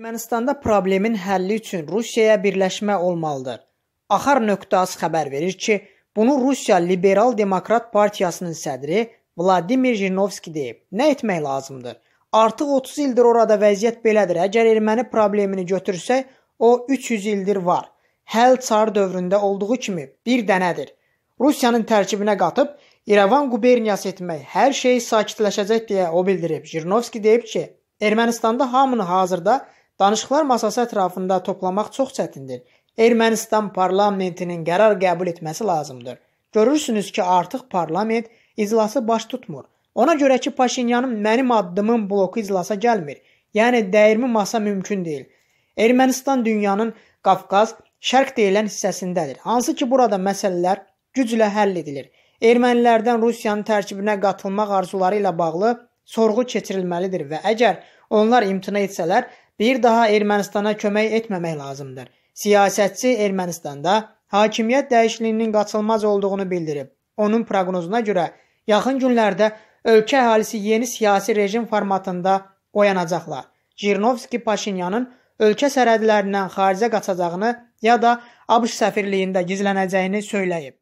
Ermənistanda problemin həlli üçün Rusiyaya birləşmə olmalıdır. Axar nöqtəsi xəbər verir ki, bunu Rusiya Liberal Demokrat Partiyasının sədri Vladimir Jirinovski deyib. Nə etmək lazımdır? Artıq 30 ildir orada vəziyyət belədir. Əgər erməni problemini götürsək, o 300 ildir var. Həll çar dövründə olduğu kimi bir dənədir. Rusiyanın tərkibinə qatıb İrəvan quberniyası etmək hər şey sakitləşəcək deyə o bildirib. Jirinovski deyib ki, Ermənistanda hamını hazırda danışıqlar masası ətrafında toplamaq çox çətindir. Ermənistan parlamentinin qərar qəbul etməsi lazımdır. Görürsünüz ki, artıq parlament iclası baş tutmur. Ona görə ki, Paşinyanın mənim addımım bloku iclasa gəlmir. Yəni dəyirmi masa mümkün deyil. Ermənistan dünyanın Qafqaz, Şərq deyilən hissəsindədir. Hansı ki, burada məsələlər güclə həll edilir. Ermənilərdən Rusiyanın tərkibinə qatılmaq arzuları ilə bağlı sorğu keçirilməlidir və əgər onlar imtina etsələr, bir daha Ermənistana kömək etməmək lazımdır. Siyasətçi Ermənistanda hakimiyyət dəyişikliyinin qaçılmaz olduğunu bildirib. Onun proqnozuna görə yaxın günlərdə ölkə əhalisi yeni siyasi rejim formatında oyanacaqlar. Jirnovski Paşinyanın ölkə sərhədlərindən xaricə qaçacağını ya da ABŞ səfirliyində gizlənəcəyini söyləyib.